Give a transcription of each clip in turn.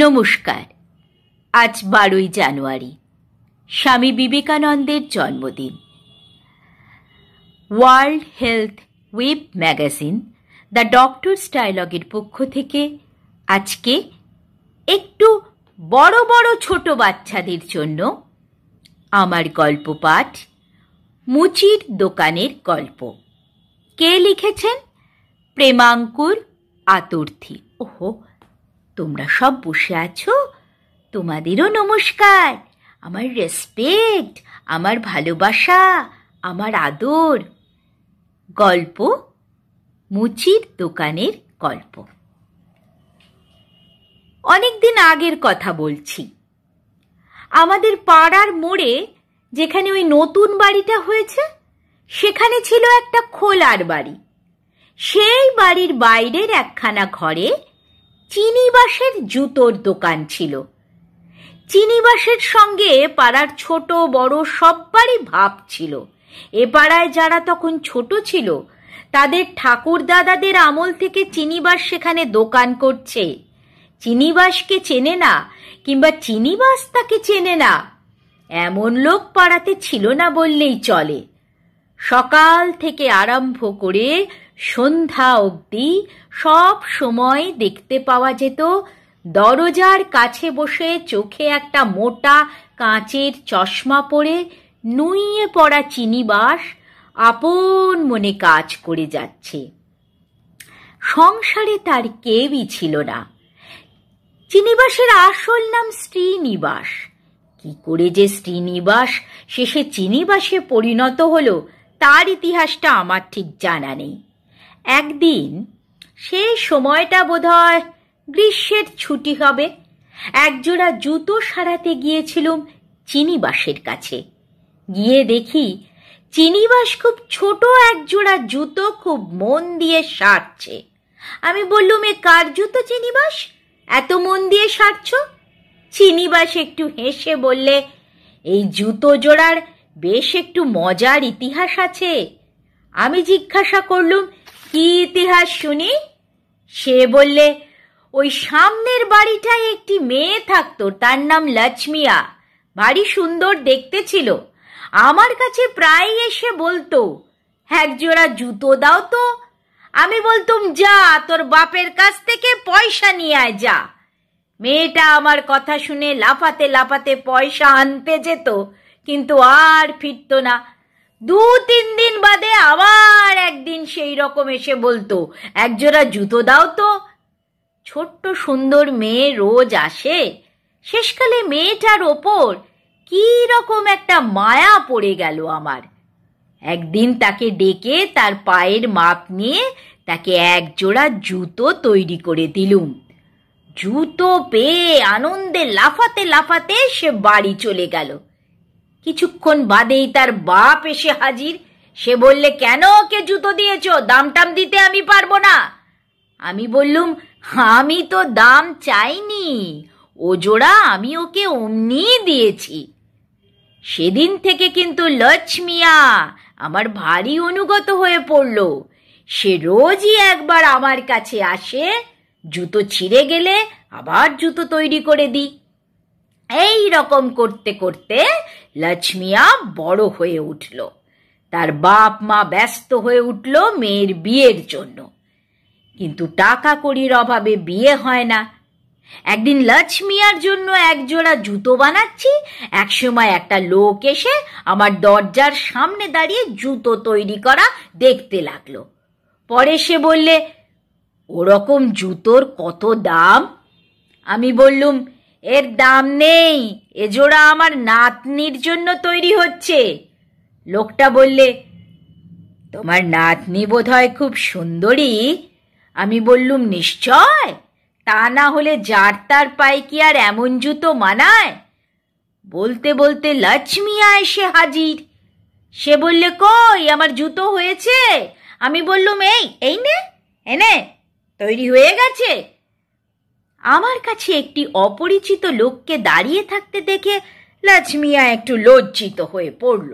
নমস্কার আজ বারোই জানুয়ারি স্বামী বিবেকানন্দের জন্মদিন world health web magazine the doctor ডায়লগের পক্ষ থেকে আজকে একটু বড় বড় ছোট বাচ্চাদের জন্য আমার গল্প পাঠ মুচির দোকানের গল্প কে লিখেছেন প্রেমাঙ্কুর আতর্থী ওহো তোমরা সব বসে আছো তোমাদেরও নমস্কার আমার রেসপেক্ট আমার ভালোবাসা আমার আদর গল্প মুচির দোকানের গল্প অনেকদিন আগের কথা বলছি আমাদের পাড়ার মোড়ে যেখানে ওই নতুন বাড়িটা হয়েছে সেখানে ছিল একটা খোলার বাড়ি সেই বাড়ির বাইরের একখানা ঘরে চিনিবাসের জুতোর দোকান ছিল চিনিবাসের সঙ্গে পাড়ার ছোট বড় সববারই ভাব ছিল এ পাড়ায় যারা তখন ছোট ছিল তাদের ঠাকুর দাদাদের আমল থেকে চিনিবাস সেখানে দোকান করছে চিনিবাসকে চেনে না কিংবা চিনিবাস তাকে চেনে না এমন লোক পাড়াতে ছিল না বললেই চলে সকাল থেকে আরম্ভ করে সন্ধ্যা অবধি সব সময় দেখতে পাওয়া যেত দরজার কাছে বসে চোখে একটা মোটা কাঁচের চশমা পরে নুইয়ে পড়া চিনিবাস আপন মনে কাজ করে যাচ্ছে সংসারে তার কেউই ছিল না চিনিবাসের আসল নাম শ্রীনিবাস কি করে যে শ্রীনিবাস শেষে চিনিবাসে পরিণত হলো তার ইতিহাসটা আমার ঠিক জানা নেই একদিন সেই সময়টা হয় গ্রীষ্মের ছুটি হবে একজোড়া জুতো সারাতে গিয়েছিলুম চিনিবাসের কাছে গিয়ে দেখি চিনিবাস খুব ছোট একজোড়া জুতো খুব মন দিয়ে সারছে আমি বললুম এ কার জুতো চিনিবাস এত মন দিয়ে সারছ চিনিবাস একটু হেসে বললে এই জুতো জোড়ার বেশ একটু মজার ইতিহাস আছে আমি জিজ্ঞাসা করলুম কি ইতিহাস শুনি সে বললে ওই সামনের বাড়িটায় একটি মেয়ে থাকতো তার নাম লক্ষ্মিয়া ভারী সুন্দর দেখতে ছিল আমার কাছে প্রায় এসে বলতো একজোড়া জুতো দাও তো আমি বলতুম যা তোর বাপের কাছ থেকে পয়সা নিয়ে আয় যা মেয়েটা আমার কথা শুনে লাফাতে লাফাতে পয়সা আনতে যেত কিন্তু আর ফিরত না দু তিন দিন বাদে আবার একদিন সেই রকম এসে বলতো একজোড়া জুতো দাও তো ছোট্ট সুন্দর মেয়ে রোজ আসে শেষকালে মেয়েটার ওপর কি রকম একটা মায়া পড়ে গেল আমার একদিন তাকে ডেকে তার পায়ের মাপ নিয়ে তাকে এক জোড়া জুতো তৈরি করে দিলুম জুতো পেয়ে আনন্দে লাফাতে লাফাতে সে বাড়ি চলে গেল কিছুক্ষণ বাদেই তার বাপ এসে হাজির সে বললে কেন ওকে জুতো দিয়েছ দাম টাম দিতে আমি পারবো না আমি বললুম আমি তো দাম চাইনি ও জোড়া আমি ওকে অমনি দিয়েছি সেদিন থেকে কিন্তু লক্ষ্মিয়া আমার ভারী অনুগত হয়ে পড়ল সে রোজই একবার আমার কাছে আসে জুতো ছিঁড়ে গেলে আবার জুতো তৈরি করে দিই এই রকম করতে করতে লক্ষ্মিয়া বড় হয়ে উঠল তার বাপ মা ব্যস্ত হয়ে উঠল মেয়ের বিয়ের জন্য কিন্তু টাকা কড়ির অভাবে বিয়ে হয় না একদিন লক্ষ্মিয়ার জন্য একজোড়া জুতো বানাচ্ছি একসময় একটা লোক এসে আমার দরজার সামনে দাঁড়িয়ে জুতো তৈরি করা দেখতে লাগলো পরে সে বললে ওরকম জুতোর কত দাম আমি বললুম এর দাম নেই এজোড়া আমার নাতনির জন্য তৈরি হচ্ছে লোকটা বললে তোমার নাতনি বোধ হয় খুব সুন্দরী আমি বললুম নিশ্চয় তা না হলে যার তার পায়ে কি আর এমন জুতো মানায় বলতে বলতে লক্ষ্মিয়া এসে হাজির সে বললে কই আমার জুতো হয়েছে আমি বললুম এই এই নে এনে তৈরি হয়ে গেছে আমার কাছে একটি অপরিচিত লোককে দাঁড়িয়ে থাকতে দেখে লাজমিয়া একটু লজ্জিত হয়ে পড়ল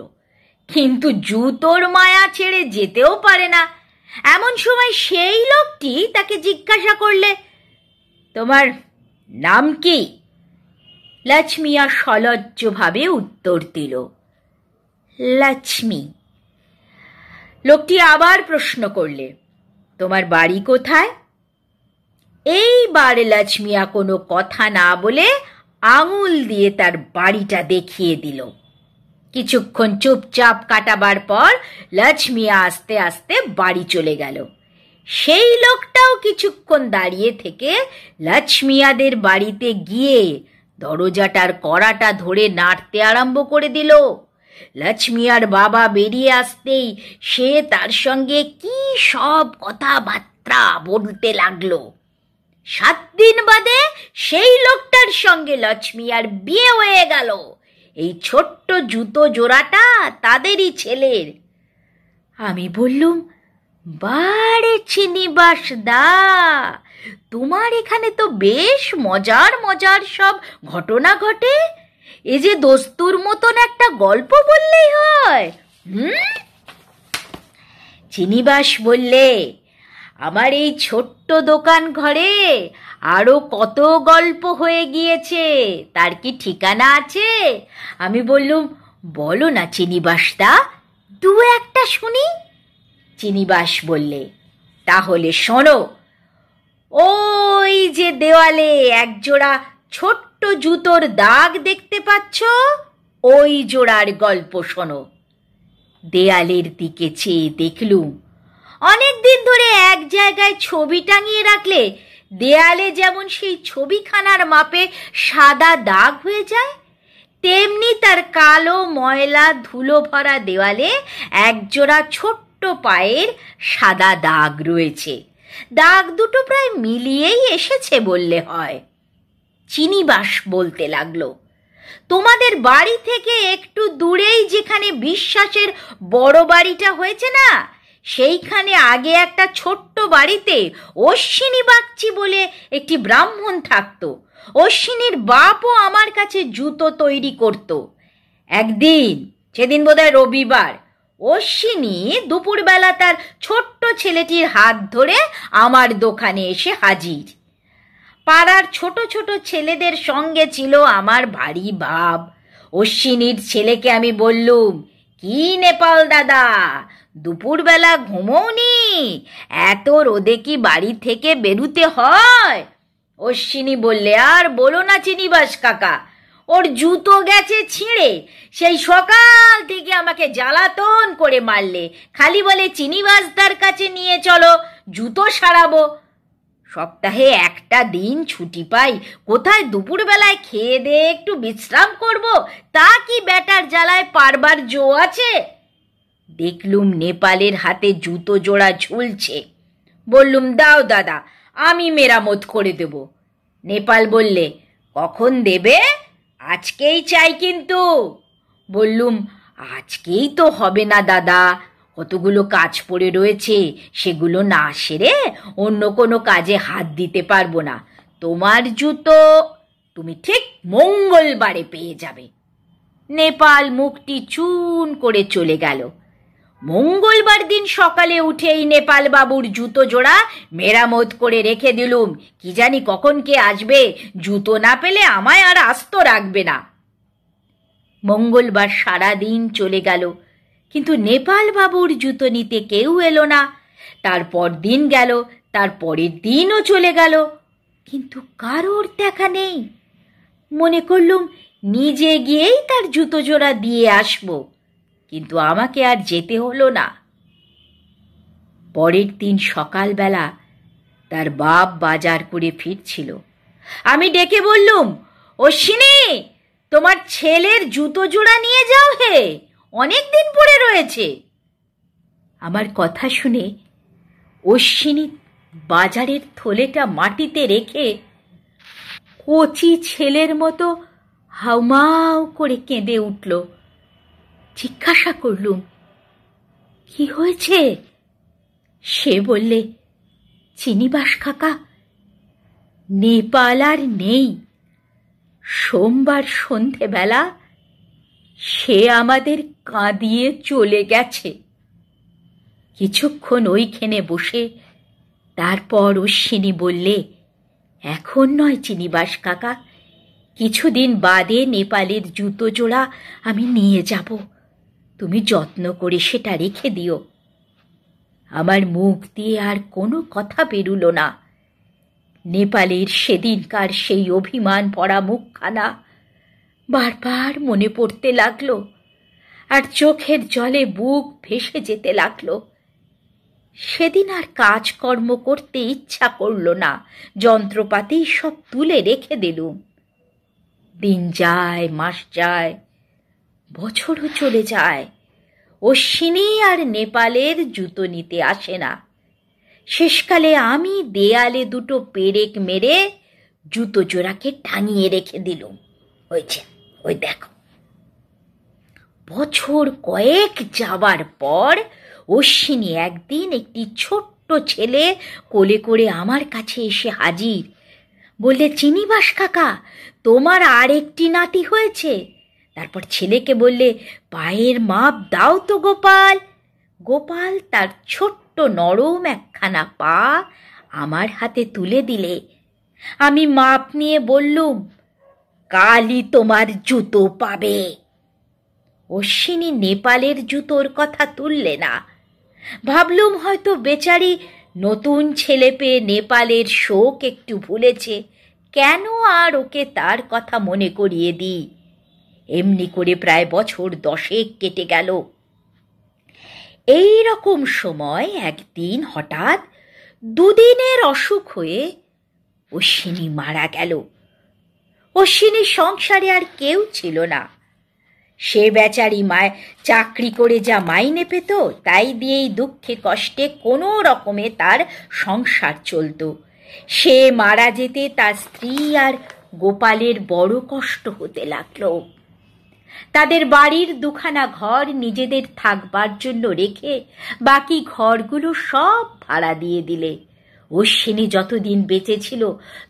কিন্তু জুতোর মায়া ছেড়ে যেতেও পারে না এমন সময় সেই লোকটি তাকে জিজ্ঞাসা করলে তোমার নাম কি লাচমিয়া সলজ্জভাবে উত্তর দিল লাচমি লোকটি আবার প্রশ্ন করলে তোমার বাড়ি কোথায় এইবার লাজমিয়া কোনো কথা না বলে আঙুল দিয়ে তার বাড়িটা দেখিয়ে দিল কিছুক্ষণ চুপচাপ কাটাবার পর লক্ষ্মিয়া আস্তে আস্তে বাড়ি চলে গেল সেই লোকটাও কিছুক্ষণ দাঁড়িয়ে থেকে লক্ষ্মিয়াদের বাড়িতে গিয়ে দরজাটার কড়াটা ধরে নাড়তে আরম্ভ করে দিল লক্ষ্মিয়ার বাবা বেরিয়ে আসতেই সে তার সঙ্গে কি সব কথাবার্তা বলতে লাগলো সাত দিন বাদে সেই লোকটার সঙ্গে লক্ষ্মী আর বিয়ে হয়ে গেল এই ছোট্ট জুতো জোড়াটা তাদেরই ছেলের আমি বললুম বারে চিনিবাস দা তোমার এখানে তো বেশ মজার মজার সব ঘটনা ঘটে এ যে দস্তুর মতন একটা গল্প বললেই হয় হুম চিনিবাস বললে আমার এই ছোট্ট দোকান ঘরে আরও কত গল্প হয়ে গিয়েছে তার কি ঠিকানা আছে আমি বললুম বলো না চিনিবাসদা দু একটা শুনি চিনিবাস বললে তাহলে শোনো ওই যে দেওয়ালে একজোড়া ছোট্ট জুতোর দাগ দেখতে পাচ্ছ ওই জোড়ার গল্প শোনো দেয়ালের দিকে চেয়ে দেখলুম অনেক দিন ধরে এক জায়গায় ছবি টাঙিয়ে রাখলে দেয়ালে যেমন সেই ছবিখানার মাপে সাদা দাগ হয়ে যায় তেমনি তার কালো ময়লা ধুলো ভরা দেওয়ালে একজোড়া ছোট্ট পায়ের সাদা দাগ রয়েছে দাগ দুটো প্রায় মিলিয়েই এসেছে বললে হয় চিনিবাস বলতে লাগলো তোমাদের বাড়ি থেকে একটু দূরেই যেখানে বিশ্বাসের বড় বাড়িটা হয়েছে না সেইখানে আগে একটা ছোট্ট বাড়িতে অশ্বিনী বাগচি বলে একটি ব্রাহ্মণ থাকত অশ্বিনীর বাপও আমার কাছে জুতো তৈরি করত একদিন সেদিন বোধহয় রবিবার অশ্বিনী দুপুরবেলা তার ছোট্ট ছেলেটির হাত ধরে আমার দোকানে এসে হাজির পাড়ার ছোট ছোট ছেলেদের সঙ্গে ছিল আমার ভারী ভাব অশ্বিনীর ছেলেকে আমি বললুম কি নেপাল দাদা দুপুরবেলা ঘুমোনি এত রোদে কি বাড়ি থেকে বেরুতে হয় অশ্বিনী বললে আর বলো না চিনিবাস কাকা ওর জুতো গেছে ছিঁড়ে সেই সকাল থেকে আমাকে জ্বালাতন করে মারলে খালি বলে তার কাছে নিয়ে চলো জুতো সারাবো সপ্তাহে একটা দিন ছুটি পাই কোথায় দুপুরবেলায় খেয়ে দিয়ে একটু বিশ্রাম করব তা কি ব্যাটার জ্বালায় পারবার জো আছে দেখলুম নেপালের হাতে জুতো জোড়া ঝুলছে বললুম দাও দাদা আমি মেরামত করে দেব নেপাল বললে কখন দেবে আজকেই চাই কিন্তু বললুম আজকেই তো হবে না দাদা কতগুলো কাজ পড়ে রয়েছে সেগুলো না সেরে অন্য কোনো কাজে হাত দিতে পারবো না তোমার জুতো তুমি ঠিক মঙ্গলবারে পেয়ে যাবে নেপাল মুখটি চুন করে চলে গেল মঙ্গলবার দিন সকালে উঠেই নেপাল বাবুর জুতো জোড়া মেরামত করে রেখে দিলুম কি জানি কখন কে আসবে জুতো না পেলে আমায় আর আস্ত রাখবে না মঙ্গলবার সারা দিন চলে গেল কিন্তু নেপাল বাবুর জুতো নিতে কেউ এলো না তারপর দিন গেল তার পরের দিনও চলে গেল কিন্তু কারোর দেখা নেই মনে করলুম নিজে গিয়েই তার জুতো জোড়া দিয়ে আসবো কিন্তু আমাকে আর যেতে হলো না পরের দিন সকালবেলা তার বাপ বাজার করে ফিরছিল আমি ডেকে বললুম অশ্বিনী তোমার ছেলের জুতো জোড়া নিয়ে যাও হে অনেক দিন পরে রয়েছে আমার কথা শুনে অশ্বিনী বাজারের থলেটা মাটিতে রেখে কচি ছেলের মতো হাউমাউ করে কেঁদে উঠল জিজ্ঞাসা করলুম কি হয়েছে সে বললে চিনিবাস কাকা নেপাল আর নেই সোমবার সন্ধেবেলা সে আমাদের কাঁদিয়ে চলে গেছে কিছুক্ষণ ওইখানে বসে তারপর অশ্বিনী বললে এখন নয় চিনিবাস কাকা কিছুদিন বাদে নেপালের জুতো জোড়া আমি নিয়ে যাব তুমি যত্ন করে সেটা রেখে দিও আমার মুখ দিয়ে আর কোনো কথা বেরুল না নেপালের সেদিনকার সেই অভিমান পড়া মুখখানা বারবার মনে পড়তে লাগলো আর চোখের জলে বুক ভেসে যেতে লাগলো সেদিন আর কাজকর্ম করতে ইচ্ছা করল না যন্ত্রপাতি সব তুলে রেখে দিলুম দিন যায় মাস যায় বছরও চলে যায় অশ্বিনী আর নেপালের জুতো নিতে আসে না শেষকালে আমি দেয়ালে দুটো পেরেক মেরে জুতো জোড়াকে টাঙিয়ে রেখে দিলুম হয়েছে ওই দেখো বছর কয়েক যাবার পর অশ্বিনী একদিন একটি ছোট্ট ছেলে কোলে করে আমার কাছে এসে হাজির বললে চিনিবাস কাকা তোমার আর একটি নাতি হয়েছে তারপর ছেলেকে বললে পায়ের মাপ দাও তো গোপাল গোপাল তার ছোট্ট নরম একখানা পা আমার হাতে তুলে দিলে আমি মাপ নিয়ে বললুম কালই তোমার জুতো পাবে অশ্বিনী নেপালের জুতোর কথা তুললে না ভাবলুম হয়তো বেচারি নতুন ছেলে পেয়ে নেপালের শোক একটু ভুলেছে কেন আর ওকে তার কথা মনে করিয়ে দিই এমনি করে প্রায় বছর দশেক কেটে গেল এই রকম সময় একদিন হঠাৎ দুদিনের অসুখ হয়ে অশ্বিনী মারা গেল অশ্বিনী সংসারে আর কেউ ছিল না সে বেচারি মায় চাকরি করে যা মাইনে পেত তাই দিয়েই দুঃখে কষ্টে কোনো রকমে তার সংসার চলত সে মারা যেতে তার স্ত্রী আর গোপালের বড় কষ্ট হতে লাগলো তাদের বাড়ির দুখানা ঘর নিজেদের থাকবার জন্য রেখে বাকি ঘরগুলো সব ভাড়া দিয়ে দিলে অশ্বিনী যতদিন বেঁচে ছিল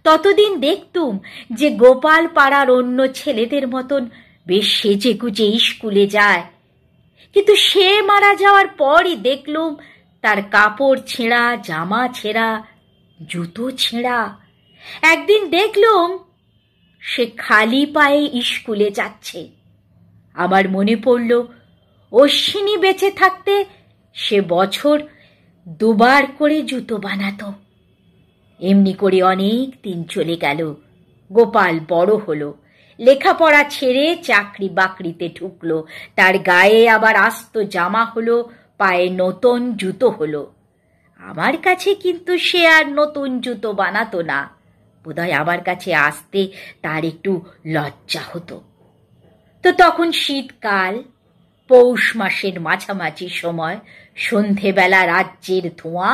ততদিন দেখতুম যে গোপাল পাড়ার অন্য ছেলেদের মতন বেশ সেজে গুজে স্কুলে যায় কিন্তু সে মারা যাওয়ার পরই দেখলুম তার কাপড় ছেঁড়া জামা ছেঁড়া জুতো ছেঁড়া একদিন দেখলুম সে খালি পায়ে স্কুলে যাচ্ছে আবার মনে পড়ল অশ্বিনী বেঁচে থাকতে সে বছর দুবার করে জুতো বানাত এমনি করে অনেক দিন চলে গেল গোপাল বড় হলো লেখাপড়া ছেড়ে চাকরি বাকরিতে ঢুকলো তার গায়ে আবার আস্ত জামা হলো পায়ে নতুন জুতো হলো আমার কাছে কিন্তু সে আর নতুন জুতো বানাতো না বোধহয় আমার কাছে আসতে তার একটু লজ্জা হতো তো তখন শীতকাল পৌষ মাসের মাঝামাঝি সময় সন্ধেবেলা রাজ্যের ধোঁয়া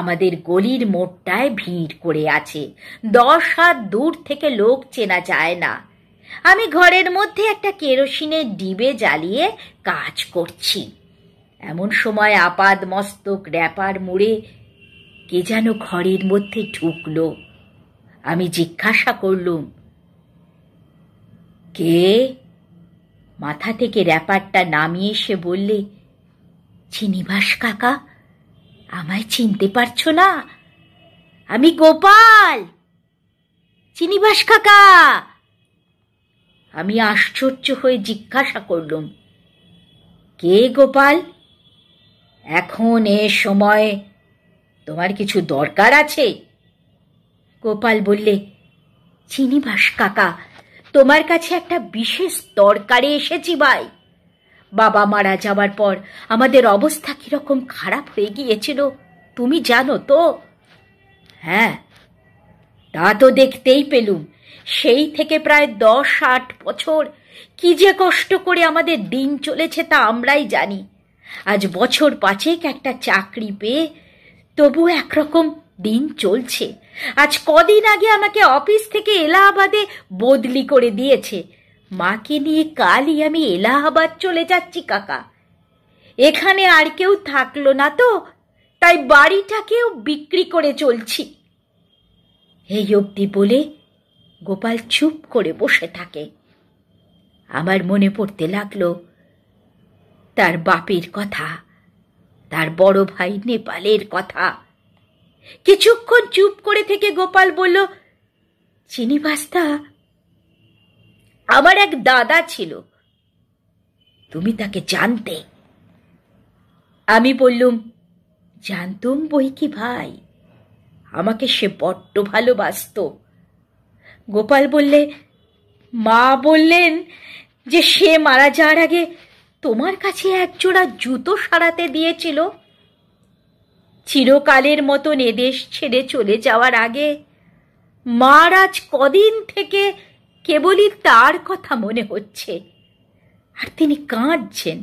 আমাদের গলির মোড়টায় ভিড় করে আছে দশ হাত দূর থেকে লোক চেনা যায় না আমি ঘরের মধ্যে একটা কেরোসিনের ডিবে জ্বালিয়ে কাজ করছি এমন সময় আপাদ মস্তক র্যাপার মুড়ে কে যেন ঘরের মধ্যে ঢুকল আমি জিজ্ঞাসা করলুম কে মাথা থেকে র্যাপারটা নামিয়ে এসে বললে চিনিবাস কাকা আমায় চিনতে পারছো না আমি গোপাল চিনিবাস কাকা আমি আশ্চর্য হয়ে জিজ্ঞাসা করলুম কে গোপাল এখন এ সময় তোমার কিছু দরকার আছে গোপাল বললে চিনিবাস কাকা তোমার কাছে একটা বিশেষ দরকারে এসেছি ভাই বাবা মারা যাওয়ার পর আমাদের অবস্থা কীরকম খারাপ হয়ে গিয়েছিল তুমি জানো তো হ্যাঁ তা তো দেখতেই পেলুম সেই থেকে প্রায় দশ আট বছর কি যে কষ্ট করে আমাদের দিন চলেছে তা আমরাই জানি আজ বছর পাঁচেক একটা চাকরি পেয়ে তবু একরকম দিন চলছে আজ কদিন আগে আমাকে অফিস থেকে এলাহাবাদে বদলি করে দিয়েছে মাকে নিয়ে কালই আমি এলাহাবাদ চলে যাচ্ছি কাকা এখানে আর কেউ থাকলো না তো তাই বাড়িটাকেও বিক্রি করে চলছি এই অবধি বলে গোপাল চুপ করে বসে থাকে আমার মনে পড়তে লাগলো তার বাপের কথা তার বড় ভাই নেপালের কথা কিছুক্ষণ চুপ করে থেকে গোপাল বলল চিনি পাস্তা আমার এক দাদা ছিল তুমি তাকে জানতে আমি বললুম জানতুম বই কি ভাই আমাকে সে বড্ড ভালোবাসত গোপাল বললে মা বললেন যে সে মারা যাওয়ার আগে তোমার কাছে একজোড়া জুতো সারাতে দিয়েছিল চিরকালের মতন এদেশ ছেড়ে চলে যাওয়ার আগে মার আজ কদিন থেকে কেবলই তার কথা মনে হচ্ছে আর তিনি কাঁদছেন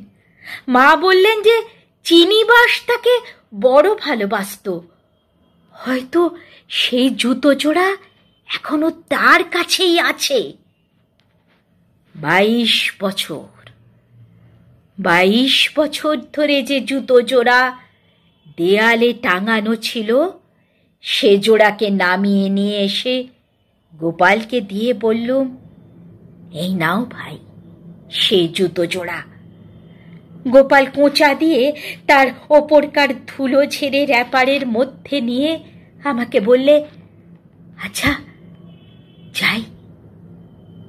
মা বললেন যে চিনিবাস তাকে বড় ভালোবাসত হয়তো সেই জুতো জোড়া এখনো তার কাছেই আছে বাইশ বছর বাইশ বছর ধরে যে জুতো জোড়া দেয়ালে টাঙানো ছিল সে জোড়াকে নামিয়ে নিয়ে এসে গোপালকে দিয়ে বললুম এই নাও ভাই সে জুতো জোড়া গোপাল কোঁচা দিয়ে তার ওপরকার ধুলো ঝেড়ে র্যাপারের মধ্যে নিয়ে আমাকে বললে আচ্ছা যাই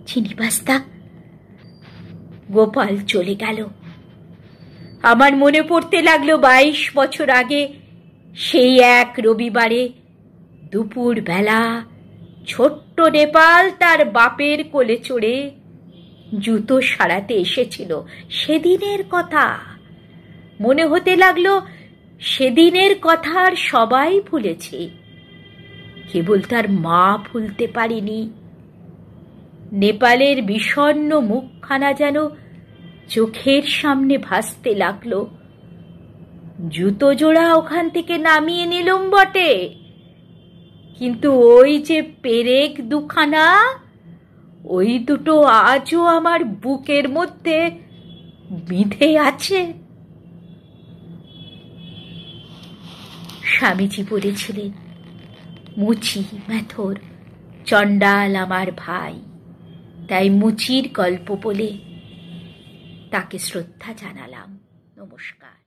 চিনি পাস্তা গোপাল চলে গেল আমার মনে পড়তে লাগলো বাইশ বছর আগে সেই এক রবিবারে দুপুর বেলা ছোট্ট নেপাল তার বাপের কোলে চড়ে জুতো সারাতে এসেছিল সেদিনের কথা মনে হতে লাগলো সেদিনের কথা আর সবাই ভুলেছে কেবল তার মা ভুলতে পারেনি নেপালের বিষণ্ন মুখখানা যেন চোখের সামনে ভাসতে লাগল জুতো জোড়া ওখান থেকে নামিয়ে নিলুম বটে কিন্তু ওই যে পেরেক দুখানা ওই দুটো আজও আমার বুকের মধ্যে বিঁধে আছে স্বামীজি বলেছিলেন মুচি মেথর চণ্ডাল আমার ভাই তাই মুচির গল্প বলে তাকে শ্রদ্ধা জানালাম নমস্কার